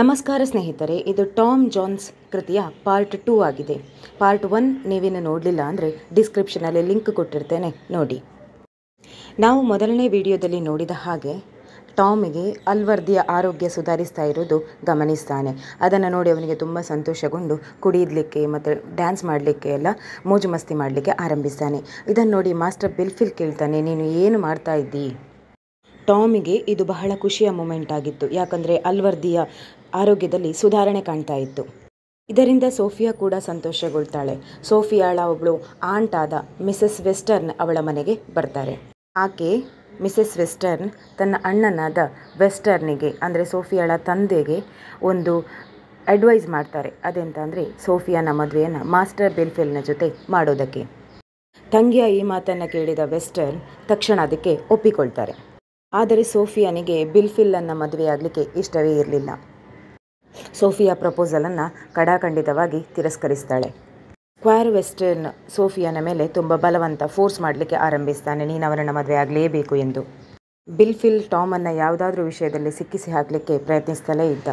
ನಮಸ್ಕಾರ ಸ್ನೇಹಿತರೆ ಇದು ಟಾಮ್ ಜಾನ್ಸ್ ಕೃತಿಯ ಪಾರ್ಟ್ ಟೂ ಆಗಿದೆ ಪಾರ್ಟ್ ಒನ್ ನೀವೇನು ನೋಡಲಿಲ್ಲ ಅಂದರೆ ಡಿಸ್ಕ್ರಿಪ್ಷನಲ್ಲಿ ಲಿಂಕ್ ಕೊಟ್ಟಿರ್ತೇನೆ ನೋಡಿ ನಾವು ಮೊದಲನೇ ವಿಡಿಯೋದಲ್ಲಿ ನೋಡಿದ ಹಾಗೆ ಟಾಮಿಗೆ ಅಲ್ವರ್ದಿಯ ಆರೋಗ್ಯ ಸುಧಾರಿಸ್ತಾ ಇರೋದು ಗಮನಿಸ್ತಾನೆ ಅದನ್ನು ನೋಡಿ ಅವನಿಗೆ ತುಂಬ ಸಂತೋಷಗೊಂಡು ಕುಡಿಯಲಿಕ್ಕೆ ಮತ್ತು ಡ್ಯಾನ್ಸ್ ಮಾಡಲಿಕ್ಕೆ ಎಲ್ಲ ಮೋಜು ಮಸ್ತಿ ಮಾಡಲಿಕ್ಕೆ ಆರಂಭಿಸ್ತಾನೆ ಇದನ್ನು ನೋಡಿ ಮಾಸ್ಟರ್ ಬಿಲ್ಫಿಲ್ ಕೇಳ್ತಾನೆ ನೀನು ಏನು ಮಾಡ್ತಾ ಇದ್ದೀ ಟಾಮಿಗೆ ಇದು ಬಹಳ ಖುಷಿಯ ಮೂಮೆಂಟ್ ಆಗಿತ್ತು ಯಾಕಂದರೆ ಅಲ್ವರ್ದಿಯ ಆರೋಗ್ಯದಲ್ಲಿ ಸುಧಾರಣೆ ಕಾಣ್ತಾ ಇತ್ತು ಇದರಿಂದ ಸೋಫಿಯಾ ಕೂಡ ಸಂತೋಷಗೊಳ್ತಾಳೆ ಸೋಫಿಯಾಳ ಒಬ್ಬಳು ಆಂಟಾದ ಆದ ಮಿಸಸ್ ವೆಸ್ಟರ್ನ್ ಅವಳ ಮನೆಗೆ ಬರ್ತಾರೆ ಆಕೆ ಮಿಸಸ್ ವೆಸ್ಟರ್ನ್ ತನ್ನ ಅಣ್ಣನಾದ ವೆಸ್ಟರ್ನಿಗೆ ಅಂದರೆ ಸೋಫಿಯಾಳ ತಂದೆಗೆ ಒಂದು ಅಡ್ವೈಸ್ ಮಾಡ್ತಾರೆ ಅದೆಂತ ಅಂದರೆ ಸೋಫಿಯಾನ ಮದುವೆಯನ್ನು ಮಾಸ್ಟರ್ ಬಿಲ್ಫಿಲ್ನ ಜೊತೆ ಮಾಡೋದಕ್ಕೆ ತಂಗಿಯ ಈ ಮಾತನ್ನು ಕೇಳಿದ ವೆಸ್ಟರ್ನ್ ತಕ್ಷಣ ಅದಕ್ಕೆ ಒಪ್ಪಿಕೊಳ್ತಾರೆ ಆದರೆ ಸೋಫಿಯಾನಿಗೆ ಬಿಲ್ಫಿಲ್ಲನ್ನು ಮದುವೆಯಾಗಲಿಕ್ಕೆ ಇಷ್ಟವೇ ಇರಲಿಲ್ಲ ಸೋಫಿಯಾ ಪ್ರಪೋಸಲನ್ನು ಕಡಾಖಂಡಿತವಾಗಿ ತಿರಸ್ಕರಿಸ್ತಾಳೆ ಕ್ವಾರ್ ವೆಸ್ಟರ್ನ್ ಸೋಫಿಯಾನ ಮೇಲೆ ತುಂಬ ಬಲವಂತ ಫೋರ್ಸ್ ಮಾಡಲಿಕ್ಕೆ ಆರಂಭಿಸ್ತಾನೆ ನೀನು ಅವರನ್ನು ಮದುವೆ ಆಗಲೇಬೇಕು ಎಂದು ಬಿಲ್ಫಿಲ್ ಟಾಮನ್ನು ಯಾವುದಾದ್ರೂ ವಿಷಯದಲ್ಲಿ ಸಿಕ್ಕಿಸಿ ಹಾಕಲಿಕ್ಕೆ ಪ್ರಯತ್ನಿಸ್ತಲೇ ಇದ್ದ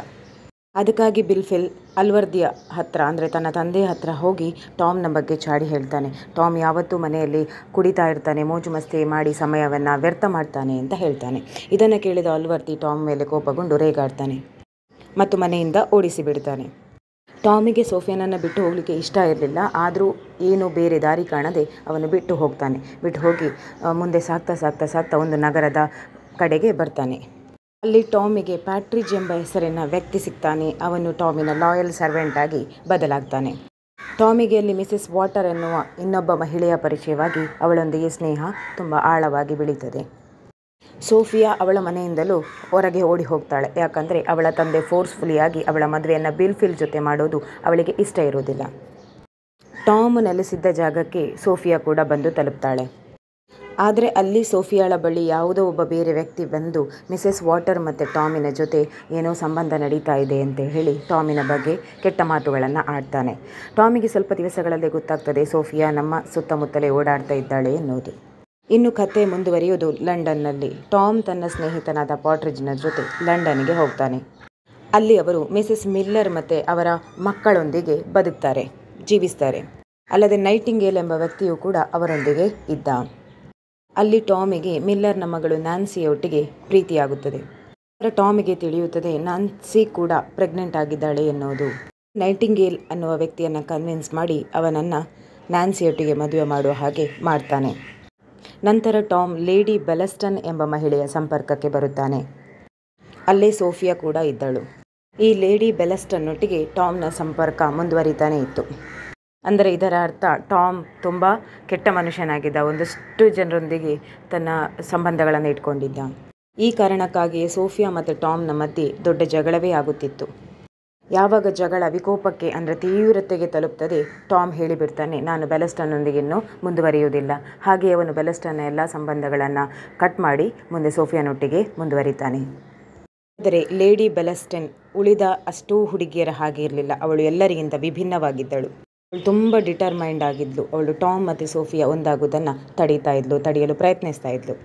ಅದಕ್ಕಾಗಿ ಬಿಲ್ಫಿಲ್ ಅಲ್ವರ್ದಿಯ ಹತ್ರ ಅಂದರೆ ತನ್ನ ತಂದೆ ಹತ್ರ ಹೋಗಿ ಟಾಮ್ನ ಬಗ್ಗೆ ಚಾಡಿ ಹೇಳ್ತಾನೆ ಟಾಮ್ ಯಾವತ್ತೂ ಮನೆಯಲ್ಲಿ ಕುಡಿತಾ ಇರ್ತಾನೆ ಮೋಜು ಮಸ್ತಿ ಮಾಡಿ ಸಮಯವನ್ನು ವ್ಯರ್ಥ ಮಾಡ್ತಾನೆ ಅಂತ ಹೇಳ್ತಾನೆ ಇದನ್ನು ಕೇಳಿದ ಅಲ್ವರ್ದಿ ಟಾಮ್ ಮೇಲೆ ಕೋಪಗೊಂಡು ರೇಗಾಡ್ತಾನೆ ಮತ್ತು ಮನೆಯಿಂದ ಓಡಿಸಿ ಬಿಡ್ತಾನೆ ಟಾಮಿಗೆ ಸೋಫಿಯಾನನ್ನು ಬಿಟ್ಟು ಹೋಗಲಿಕ್ಕೆ ಇಷ್ಟ ಇರಲಿಲ್ಲ ಆದರೂ ಏನು ಬೇರೆ ದಾರಿ ಕಾಣದೆ ಅವನು ಬಿಟ್ಟು ಹೋಗ್ತಾನೆ ಬಿಟ್ಟು ಹೋಗಿ ಮುಂದೆ ಸಾಕ್ತಾ ಸಾಕ್ತಾ ಸಾಕ್ತಾ ಒಂದು ನಗರದ ಕಡೆಗೆ ಬರ್ತಾನೆ ಅಲ್ಲಿ ಟಾಮಿಗೆ ಪ್ಯಾಟ್ರಿಜ್ ಎಂಬ ಹೆಸರಿನ ವ್ಯಕ್ತಿ ಸಿಗ್ತಾನೆ ಅವನು ಟಾಮಿನ ಲಾಯಲ್ ಸರ್ವೆಂಟ್ ಆಗಿ ಬದಲಾಗ್ತಾನೆ ಟಾಮಿಗೆ ಅಲ್ಲಿ ಮಿಸಸ್ ವಾಟರ್ ಎನ್ನುವ ಇನ್ನೊಬ್ಬ ಮಹಿಳೆಯ ಪರಿಚಯವಾಗಿ ಅವಳೊಂದಿಗೆ ಸ್ನೇಹ ತುಂಬ ಆಳವಾಗಿ ಬೆಳೀತದೆ ಸೋಫಿಯಾ ಅವಳ ಮನೆಯಿಂದಲೂ ಹೊರಗೆ ಓಡಿ ಹೋಗ್ತಾಳೆ ಯಾಕಂದರೆ ಅವಳ ತಂದೆ ಫೋರ್ಸ್ಫುಲಿಯಾಗಿ ಅವಳ ಮದುವೆಯನ್ನು ಬಿಲ್ಫಿಲ್ ಜೊತೆ ಮಾಡೋದು ಅವಳಿಗೆ ಇಷ್ಟ ಇರುವುದಿಲ್ಲ ಟಾಮ್ ನೆಲೆಸಿದ್ದ ಜಾಗಕ್ಕೆ ಸೋಫಿಯಾ ಕೂಡ ಬಂದು ತಲುಪ್ತಾಳೆ ಆದರೆ ಅಲ್ಲಿ ಸೋಫಿಯಾಳ ಬಳಿ ಯಾವುದೋ ಒಬ್ಬ ಬೇರೆ ವ್ಯಕ್ತಿ ಬಂದು ಮಿಸೆಸ್ ವಾಟರ್ ಮತ್ತು ಟಾಮಿನ ಜೊತೆ ಏನೋ ಸಂಬಂಧ ನಡೀತಾ ಇದೆ ಅಂತ ಹೇಳಿ ಟಾಮಿನ ಬಗ್ಗೆ ಕೆಟ್ಟ ಮಾತುಗಳನ್ನು ಆಡ್ತಾನೆ ಟಾಮಿಗೆ ಸ್ವಲ್ಪ ದಿವಸಗಳಲ್ಲೇ ಗೊತ್ತಾಗ್ತದೆ ಸೋಫಿಯಾ ನಮ್ಮ ಸುತ್ತಮುತ್ತಲೇ ಓಡಾಡ್ತಾ ಇದ್ದಾಳೆ ಎನ್ನುವುದು ಇನ್ನು ಕತೆ ಮುಂದುವರಿಯುವುದು ಲಂಡನ್ನಲ್ಲಿ ಟಾಮ್ ತನ್ನ ಸ್ನೇಹಿತನಾದ ಪಾಟ್ರಿಜ್ನ ಜೊತೆ ಲಂಡನ್ಗೆ ಹೋಗ್ತಾನೆ ಅಲ್ಲಿ ಅವರು ಮಿಸಸ್ ಮಿಲ್ಲರ್ ಮತ್ತು ಅವರ ಮಕ್ಕಳೊಂದಿಗೆ ಬದುಕ್ತಾರೆ ಜೀವಿಸ್ತಾರೆ ಅಲ್ಲದೆ ನೈಟಿಂಗೇಲ್ ಎಂಬ ವ್ಯಕ್ತಿಯು ಕೂಡ ಅವರೊಂದಿಗೆ ಇದ್ದ ಅಲ್ಲಿ ಟಾಮಿಗೆ ಮಿಲ್ಲರ್ನ ಮಗಳು ನ್ಯಾನ್ಸಿಯೊಟ್ಟಿಗೆ ಪ್ರೀತಿಯಾಗುತ್ತದೆ ಅವರ ಟಾಮಿಗೆ ತಿಳಿಯುತ್ತದೆ ನ್ಯಾನ್ಸಿ ಕೂಡ ಪ್ರೆಗ್ನೆಂಟ್ ಆಗಿದ್ದಾಳೆ ಎನ್ನುವುದು ನೈಟಿಂಗೇಲ್ ಅನ್ನುವ ವ್ಯಕ್ತಿಯನ್ನು ಕನ್ವಿನ್ಸ್ ಮಾಡಿ ಅವನನ್ನು ನ್ಯಾನ್ಸಿಯೊಟ್ಟಿಗೆ ಮದುವೆ ಮಾಡುವ ಹಾಗೆ ಮಾಡ್ತಾನೆ ನಂತರ ಟಾಮ್ ಲೇಡಿ ಬೆಲಸ್ಟನ್ ಎಂಬ ಮಹಿಳೆಯ ಸಂಪರ್ಕಕ್ಕೆ ಬರುತ್ತಾನೆ ಅಲ್ಲೇ ಸೋಫಿಯಾ ಕೂಡ ಇದ್ದಳು ಈ ಲೇಡಿ ಬೆಲಸ್ಟನ್ನೊಟ್ಟಿಗೆ ಟಾಮ್ನ ಸಂಪರ್ಕ ಮುಂದುವರಿತಾನೆ ಇತ್ತು ಅಂದರೆ ಇದರ ಅರ್ಥ ಟಾಮ್ ತುಂಬ ಕೆಟ್ಟ ಮನುಷ್ಯನಾಗಿದ್ದ ಒಂದಷ್ಟು ಜನರೊಂದಿಗೆ ತನ್ನ ಸಂಬಂಧಗಳನ್ನು ಇಟ್ಕೊಂಡಿದ್ದ ಈ ಕಾರಣಕ್ಕಾಗಿಯೇ ಸೋಫಿಯಾ ಮತ್ತು ಟಾಮ್ನ ಮಧ್ಯೆ ದೊಡ್ಡ ಜಗಳವೇ ಆಗುತ್ತಿತ್ತು ಯಾವಾಗ ಜಗಳ ವಿಕೋಪಕ್ಕೆ ಅಂದರೆ ತೀವ್ರತೆಗೆ ತಲುಪ್ತದೆ ಟಾಮ್ ಹೇಳಿಬಿಡ್ತಾನೆ ನಾನು ಬೆಲಸ್ಟನ್ನೊಂದಿಗೆ ಇನ್ನೂ ಮುಂದುವರಿಯುವುದಿಲ್ಲ ಹಾಗೆ ಅವನು ಬೆಲಸ್ಟನ್ನ ಎಲ್ಲ ಸಂಬಂಧಗಳನ್ನು ಕಟ್ ಮಾಡಿ ಮುಂದೆ ಸೋಫಿಯಾನೊಟ್ಟಿಗೆ ಮುಂದುವರಿತಾನೆ ಆದರೆ ಲೇಡಿ ಬೆಲಸ್ಟನ್ ಉಳಿದ ಅಷ್ಟೂ ಹುಡುಗಿಯರ ಹಾಗೆ ಇರಲಿಲ್ಲ ಅವಳು ಎಲ್ಲರಿಗಿಂತ ವಿಭಿನ್ನವಾಗಿದ್ದಳು ಅವಳು ತುಂಬ ಡಿಟರ್ಮೈಂಡ್ ಆಗಿದ್ಲು ಅವಳು ಟಾಮ್ ಮತ್ತು ಸೋಫಿಯಾ ಒಂದಾಗುವುದನ್ನು ತಡೀತಾ ಇದ್ಲು ತಡೆಯಲು ಪ್ರಯತ್ನಿಸ್ತಾ ಇದ್ಲು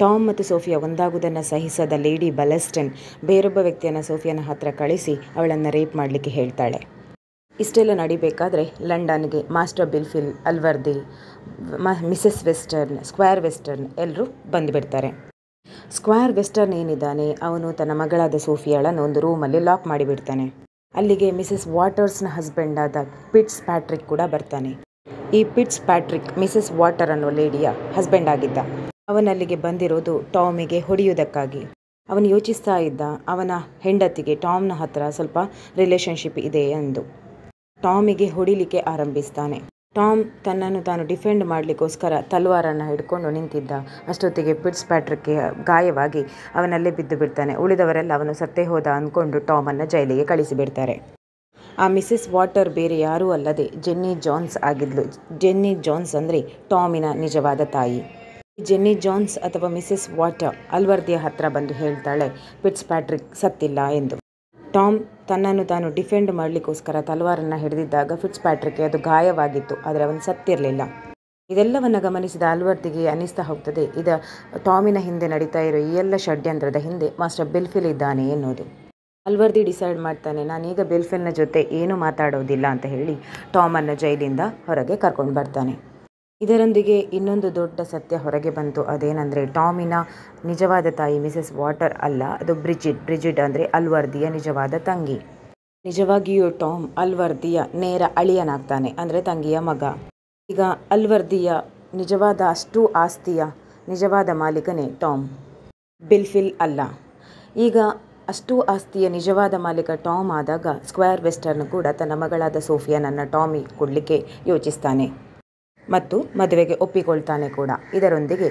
ಟಾಮ್ ಮತ್ತು ಸೋಫಿಯಾ ಒಂದಾಗುವುದನ್ನು ಸಹಿಸದ ಲೇಡಿ ಬಲೆಸ್ಟನ್ ಬೇರೊಬ್ಬ ವ್ಯಕ್ತಿಯನ್ನು ಸೋಫಿಯನ್ನ ಹತ್ರ ಕಳಿಸಿ ಅವಳನ್ನು ರೇಪ್ ಮಾಡಲಿಕ್ಕೆ ಹೇಳ್ತಾಳೆ ಇಷ್ಟೆಲ್ಲ ನಡಿಬೇಕಾದ್ರೆ ಲಂಡನ್ಗೆ master Blifil Allworthy missus Western square Western ಎಲ್ಲರೂ ಬಂದುಬಿಡ್ತಾರೆ ಸ್ಕ್ವೇರ್ ವೆಸ್ಟರ್ನ್ ಏನಿದ್ದಾನೆ ಅವನು ತನ್ನ ಮಗಳಾದ ಸೋಫಿಯಾಳನ್ನು ಒಂದು ರೂಮಲ್ಲಿ ಲಾಕ್ ಮಾಡಿಬಿಡ್ತಾನೆ ಅಲ್ಲಿಗೆ ಮಿಸಸ್ ವಾಟರ್ಸ್ನ ಹಸ್ಬೆಂಡ್ ಆದ ಪಿಟ್ಸ್ ಪ್ಯಾಟ್ರಿಕ್ ಕೂಡ ಬರ್ತಾನೆ ಈ ಪಿಟ್ಸ್ ಪ್ಯಾಟ್ರಿಕ್ ಮಿಸಸ್ ವಾಟರ್ ಅನ್ನೋ ಲೇಡಿಯ ಹಸ್ಬೆಂಡ್ ಆಗಿದ್ದ ಅವನಲ್ಲಿಗೆ ಬಂದಿರೋದು ಟಾಮಿಗೆ ಹೊಡೆಯುವುದಕ್ಕಾಗಿ ಅವನು ಯೋಚಿಸ್ತಾ ಇದ್ದ ಅವನ ಹೆಂಡತಿಗೆ ಟಾಮ್ನ ಹತ್ರ ಸ್ವಲ್ಪ ರಿಲೇಷನ್ಶಿಪ್ ಇದೆ ಎಂದು ಟಾಮಿಗೆ ಹೊಡಿಲಿಕ್ಕೆ ಆರಂಭಿಸ್ತಾನೆ ಟಾಮ್ ತನ್ನನ್ನು ತಾನು ಡಿಫೆಂಡ್ ಮಾಡಲಿಕ್ಕೋಸ್ಕರ ತಲ್ವಾರನ್ನು ಹಿಡ್ಕೊಂಡು ನಿಂತಿದ್ದ ಅಷ್ಟೊತ್ತಿಗೆ ಪಿಟ್ಸ್ ಪ್ಯಾಟ್ರಿಕ್ಗೆ ಗಾಯವಾಗಿ ಅವನಲ್ಲೇ ಬಿದ್ದು ಬಿಡ್ತಾನೆ ಉಳಿದವರೆಲ್ಲ ಅವನು ಸತ್ತೇ ಹೋದ ಅಂದ್ಕೊಂಡು ಟಾಮನ್ನು ಜೈಲಿಗೆ ಕಳಿಸಿಬಿಡ್ತಾರೆ ಆ ಮಿಸ್ಸಿಸ್ ವಾಟರ್ ಬೇರೆ ಯಾರೂ ಅಲ್ಲದೆ ಜೆನ್ನಿ ಜಾನ್ಸ್ ಆಗಿದ್ಲು ಜೆನ್ನಿ ಜಾನ್ಸ್ ಅಂದರೆ ಟಾಮಿನ ನಿಜವಾದ ತಾಯಿ ಜೆನ್ನಿ ಜಾನ್ಸ್ ಅಥವಾ ಮಿಸ್ಸೆಸ್ ವಾಟರ್ ಅಲ್ವರ್ದಿಯ ಹತ್ರ ಬಂದು ಹೇಳ್ತಾಳೆ ಪಿಟ್ಸ್ ಪ್ಯಾಟ್ರಿಕ್ ಸತ್ತಿಲ್ಲ ಎಂದು ಟಾಮ್ ತನ್ನನ್ನು ತಾನು ಡಿಫೆಂಡ್ ಮಾಡಲಿಕ್ಕೋಸ್ಕರ ತಲವಾರನ್ನು ಹಿಡಿದಿದ್ದಾಗ ಫಿಟ್ಸ್ ಪ್ಯಾಟ್ರಿಕ್ಗೆ ಅದು ಗಾಯವಾಗಿತ್ತು ಆದರೆ ಅವನು ಸತ್ತಿರಲಿಲ್ಲ ಇದೆಲ್ಲವನ್ನು ಗಮನಿಸಿದ ಅಲ್ವರ್ದಿಗೆ ಅನಿಸ್ತಾ ಹೋಗ್ತದೆ ಇದ ಟಾಮಿನ ಹಿಂದೆ ನಡೀತಾ ಇರೋ ಈ ಎಲ್ಲ ಷಡ್ಯಂತ್ರದ ಹಿಂದೆ ಮಾಸ್ಟರ್ ಬಿಲ್ಫಿಲ್ ಇದ್ದಾನೆ ಎನ್ನುವುದು ಅಲ್ವರ್ದಿ ಡಿಸೈಡ್ ಮಾಡ್ತಾನೆ ನಾನೀಗ ಬಿಲ್ಫಿಲ್ನ ಜೊತೆ ಏನೂ ಮಾತಾಡೋದಿಲ್ಲ ಅಂತ ಹೇಳಿ ಟಾಮನ್ನು ಜೈಲಿಂದ ಹೊರಗೆ ಕರ್ಕೊಂಡು ಬರ್ತಾನೆ ಇದರೊಂದಿಗೆ ಇನ್ನೊಂದು ದೊಡ್ಡ ಸತ್ಯ ಹೊರಗೆ ಬಂತು ಅದೇನೆಂದರೆ ಟಾಮಿನ ನಿಜವಾದ ತಾಯಿ ಮಿಸಸ್ ವಾಟರ್ ಅಲ್ಲ ಅದು ಬ್ರಿಜಿಡ್ ಬ್ರಿಜಿಡ್ ಅಂದರೆ ಅಲ್ವರ್ದಿಯ ನಿಜವಾದ ತಂಗಿ ನಿಜವಾಗಿಯೂ ಟಾಮ್ ಅಲ್ವರ್ದಿಯ ನೇರ ಅಳಿಯನಾಗ್ತಾನೆ ಅಂದರೆ ತಂಗಿಯ ಮಗ ಈಗ ಅಲ್ವರ್ದಿಯ ನಿಜವಾದ ಅಷ್ಟು ಆಸ್ತಿಯ ನಿಜವಾದ ಮಾಲೀಕನೇ ಟಾಮ್ ಬಿಲ್ಫಿಲ್ ಅಲ್ಲ ಈಗ ಅಷ್ಟು ಆಸ್ತಿಯ ನಿಜವಾದ ಮಾಲೀಕ ಟಾಮ್ ಆದಾಗ ಸ್ಕ್ವೇರ್ ವೆಸ್ಟರ್ನ್ ಕೂಡ ತನ್ನ ಮಗಳಾದ ನನ್ನ ಟಾಮಿ ಕೊಡಲಿಕ್ಕೆ ಯೋಚಿಸ್ತಾನೆ ಮತ್ತು ಮದುವೆಗೆ ಒಪ್ಪಿಕೊಳ್ತಾನೆ ಕೂಡ ಇದರೊಂದಿಗೆ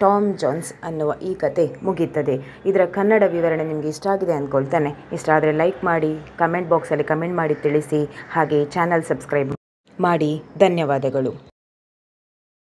ಟಾಮ್ ಜಾನ್ಸ್ ಅನ್ನುವ ಈ ಕತೆ ಮುಗಿಯುತ್ತದೆ ಇದರ ಕನ್ನಡ ವಿವರಣೆ ನಿಮಗೆ ಇಷ್ಟ ಆಗಿದೆ ಅಂದ್ಕೊಳ್ತಾನೆ ಇಷ್ಟ ಆದರೆ ಲೈಕ್ ಮಾಡಿ ಕಮೆಂಟ್ ಬಾಕ್ಸಲ್ಲಿ ಕಮೆಂಟ್ ಮಾಡಿ ತಿಳಿಸಿ ಹಾಗೆ ಚಾನಲ್ ಸಬ್ಸ್ಕ್ರೈಬ್ ಮಾಡಿ ಧನ್ಯವಾದಗಳು